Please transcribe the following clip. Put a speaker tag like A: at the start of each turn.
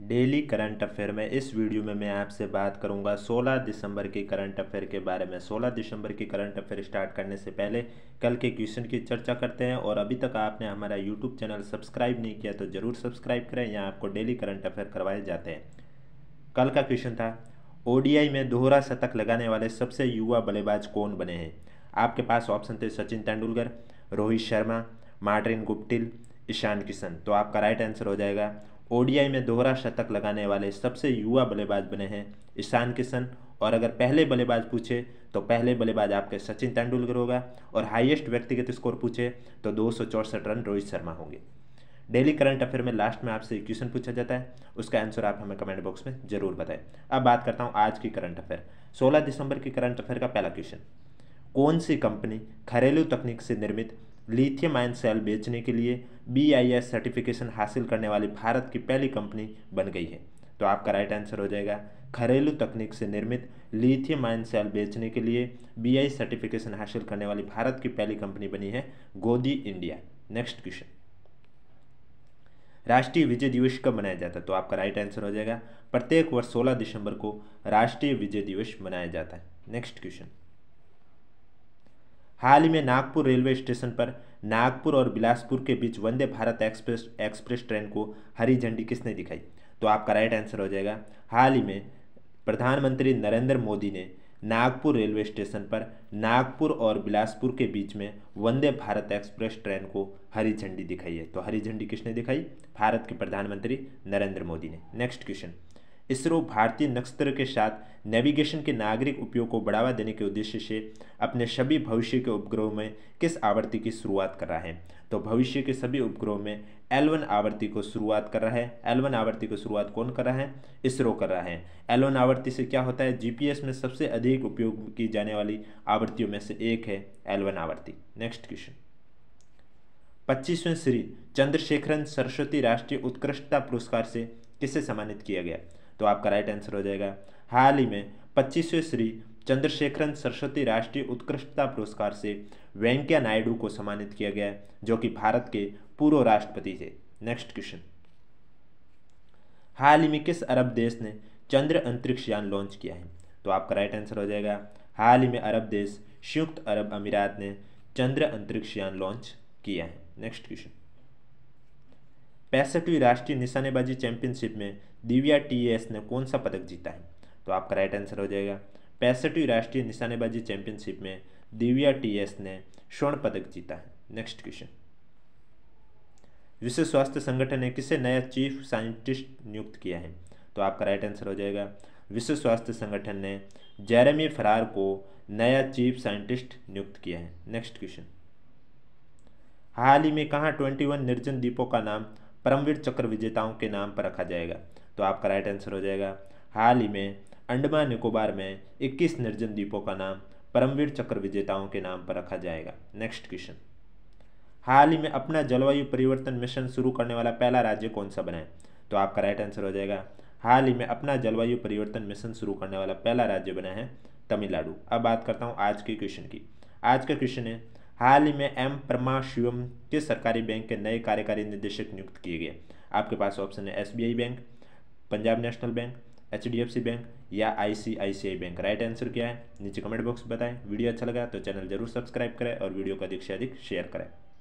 A: daily current affair में इस video में मैं आपसे बात करूंगा 16 दिसंबर के करंट अफेयर के बारे में 16 दिसंबर के करंट अफेयर स्टार्ट करने से पहले कल के क्वेश्चन की चर्चा करते हैं और अभी तक आपने हमारा यूट्यूब चैनल सब्सक्राइब नहीं किया तो ज़रूर सब्सक्राइब करें यहाँ आपको डेली करंट अफेयर करवाए जाते हैं कल का क्वेश्चन था ओ में दोहरा शतक लगाने वाले सबसे युवा बल्लेबाज कौन बने हैं आपके पास ऑप्शन थे सचिन तेंदुलकर रोहित शर्मा मार्टिन गुप्टिल ईशान किशन तो आपका राइट आंसर हो जाएगा ओडीआई में दोहरा शतक लगाने वाले सबसे युवा बल्लेबाज बने हैं ईशान किशन और अगर पहले बल्लेबाज पूछे तो पहले बल्लेबाज आपके सचिन तेंदुलकर होगा और हाईएस्ट व्यक्तिगत स्कोर पूछे तो दो रन रोहित शर्मा होंगे डेली करंट अफेयर में लास्ट में आपसे क्वेश्चन पूछा जाता है उसका आंसर आप हमें कमेंट बॉक्स में जरूर बताएं अब बात करता हूँ आज की करंट अफेयर 16 दिसंबर की करंट अफेयर का पहला क्वेश्चन कौन सी कंपनी घरेलू तकनीक से निर्मित लिथियम आयन सेल बेचने के लिए बीआईएस सर्टिफिकेशन हासिल करने वाली भारत की पहली कंपनी बन गई है तो आपका राइट आंसर हो जाएगा घरेलू तकनीक से निर्मित लिथियम आयन सेल बेचने के लिए बीआई सर्टिफिकेशन हासिल करने वाली भारत की पहली कंपनी बनी है गोदी इंडिया नेक्स्ट क्वेश्चन राष्ट्रीय विजय दिवस कब मनाया जाता है तो आपका राइट आंसर हो जाएगा प्रत्येक वर्ष 16 दिसंबर को राष्ट्रीय विजय दिवस मनाया जाता है नेक्स्ट क्वेश्चन हाल ही में नागपुर रेलवे स्टेशन पर नागपुर और बिलासपुर के बीच Vande Bharat express express train को हरी झंडी किसने दिखाई तो आपका राइट आंसर हो जाएगा हाल ही में प्रधानमंत्री नरेंद्र मोदी ने नागपुर रेलवे स्टेशन पर नागपुर और बिलासपुर के बीच में वंदे भारत एक्सप्रेस ट्रेन को हरी झंडी दिखाई है तो हरी झंडी किसने दिखाई भारत के प्रधानमंत्री नरेंद्र मोदी ने नेक्स्ट क्वेश्चन इसरो भारतीय नक्षत्र के साथ नेविगेशन के नागरिक उपयोग को बढ़ावा देने के उद्देश्य से अपने सभी भविष्य के उपग्रहों में किस आवृत्ति की शुरुआत कर रहा है तो भविष्य के सभी उपग्रहों में एलवन आवृत्ति को शुरुआत कर रहा है एलवन आवृत्ति को शुरुआत कौन कर रहा है इसरो कर रहा है एलवन आवृत्ति से क्या होता है जीपीएस में सबसे अधिक उपयोग की जाने वाली आवृत्तियों में से एक है एलवन आवृत्ति नेक्स्ट क्वेश्चन पच्चीसवें श्री चंद्रशेखरन सरस्वती राष्ट्रीय उत्कृष्टता पुरस्कार से किसे सम्मानित किया गया तो आपका राइट आंसर हो जाएगा हाल ही में पच्चीसवें श्री चंद्रशेखरन सरस्वती राष्ट्रीय उत्कृष्टता पुरस्कार से वेंकैया नायडू को सम्मानित किया गया जो कि भारत के पूर्व राष्ट्रपति थे नेक्स्ट क्वेश्चन हाल ही में किस अरब देश ने चंद्र अंतरिक्ष यान लॉन्च किया है तो आपका राइट आंसर हो जाएगा हाल ही में अरब देश संयुक्त अरब अमीरात ने चंद्र अंतरिक्ष यान लॉन्च किया है नेक्स्ट क्वेश्चन पैंसठवीं राष्ट्रीय निशानेबाजी चैंपियनशिप में दिव्या टी एस ने कौन सा पदक जीता है तो आपका राइट आंसर हो जाएगा पैंसठवीं राष्ट्रीय निशानेबाजी चैंपियनशिप में दिव्या टी एस ने स्वर्ण पदक जीता है नेक्स्ट क्वेश्चन विश्व स्वास्थ्य संगठन ने किसे नया चीफ साइंटिस्ट नियुक्त किया है तो आपका राइट आंसर हो जाएगा विश्व स्वास्थ्य संगठन ने जेरेमी फरार को नया चीफ साइंटिस्ट नियुक्त किया है नेक्स्ट क्वेश्चन हाल ही में कहा ट्वेंटी वन निर्जन द्वीपों का नाम परमवीर चक्र विजेताओं के नाम पर रखा जाएगा तो आपका राइट आंसर हो जाएगा हाल ही में अंडमान निकोबार में 21 निर्जन द्वीपों का नाम परमवीर चक्र विजेताओं के नाम पर रखा जाएगा नेक्स्ट क्वेश्चन हाल ही में अपना जलवायु परिवर्तन मिशन शुरू करने वाला पहला राज्य कौन सा बना है तो आपका राइट आंसर हो जाएगा हाल ही में अपना जलवायु परिवर्तन मिशन शुरू करने वाला पहला राज्य बना है तमिलनाडु अब बात करता हूँ आज के क्वेश्चन की आज का क्वेश्चन है हाल ही में एम परमा शिवम किस सरकारी बैंक के नए कार्यकारी निदेशक नियुक्त किए गए आपके पास ऑप्शन है SBI bank Punjab national bank H bank या आई बैंक राइट आंसर क्या है नीचे कमेंट बॉक्स बताएं वीडियो अच्छा लगा तो चैनल जरूर सब्सक्राइब करें और वीडियो को अधिक से अधिक शेयर करें